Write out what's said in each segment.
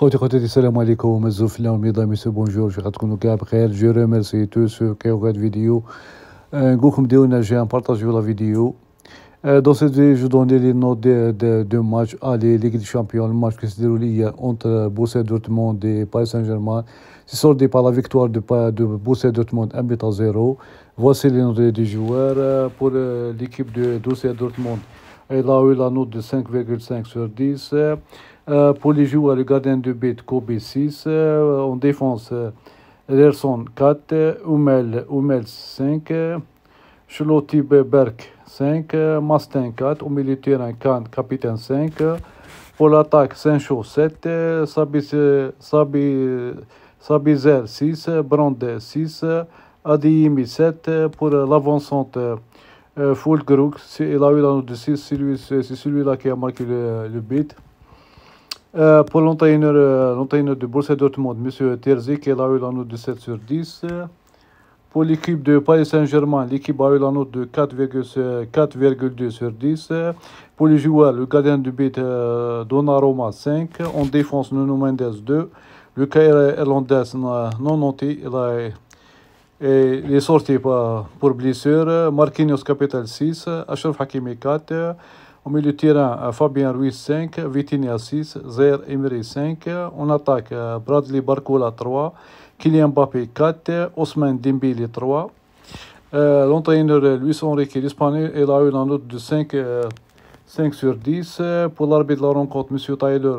Bonjour خواتاتي tous, عليكم الزفلة وميضا ميسو بونجور شو تكونوا كاع بخير Je vous remercie vidéo. Euh, euh, dans cette vidéo, je donne les notes des deux de matchs à la Ligue des Champions, le match qui se déroule entre Borussia Dortmund et Paris Saint-Germain. C'est sorti par la victoire de, de Borussia Dortmund 1 0. Voici les notes des joueurs. Euh, pour l'équipe de Borussia Dortmund, elle a eu la note de 5,5 sur 10. Euh, pour les joueurs, le gardien du but, Kobe 6. Euh, en défense, euh, Ederson 4. Hummel, 5. Cheloti 5. Mastin 4. Au milieu capitaine 5. Pour l'attaque, Sancho 7. Sabizer 6. Brande 6. Adiimi 7. Pour l'avancante, Fulgrook, il a eu 6. C'est celui-là qui a marqué le, le but. Euh, pour euh, l'entraîneur de Borussia Dortmund, M. Terzic, il a eu la note de 7 sur 10. Pour l'équipe de Paris Saint-Germain, l'équipe a eu la note de 4,2 sur 10. Pour les joueurs, le gardien du but euh, Donnarumma 5. En défense, Nuno Mendes 2. Le Caire irlandais non noté. Il, est sorti pour blessure. Marquinhos Capital 6. Achraf Hakimi 4. Au milieu de terrain, eh, Fabien Ruiz 5, Vitinha 6, Zaire Emery 5. On um attaque, eh, Bradley Barcola 3, Kylian Mbappé 4, Ousmane Dembélé 3. Eh, l'entraîneur Luis Enrique, l'Espagne, il a eu la note de 5, 5 sur 10. Pour l'arbitre de la rencontre, M. Tyler,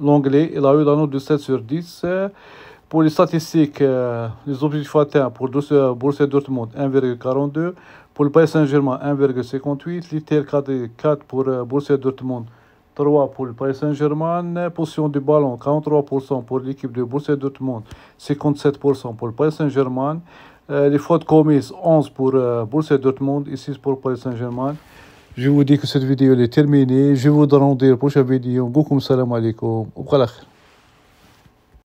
Longley, il a eu la note de 7 sur 10. Pour les statistiques, euh, les objectifs atteints pour Borussia Dortmund 1,42, pour le Paris Saint-Germain 1,58, L'ITR 4 pour euh, Borussia Dortmund 3 pour le Paris Saint-Germain, position du ballon 43% pour l'équipe de Borussia Dortmund, 57% pour le Paris Saint-Germain, euh, les fautes commises 11 pour euh, Borussia Dortmund et 6 pour le Paris Saint-Germain. Je vous dis que cette vidéo est terminée. Je vous donne rendez-vous la prochaine vidéo. Beaucoup salam alaikum. Au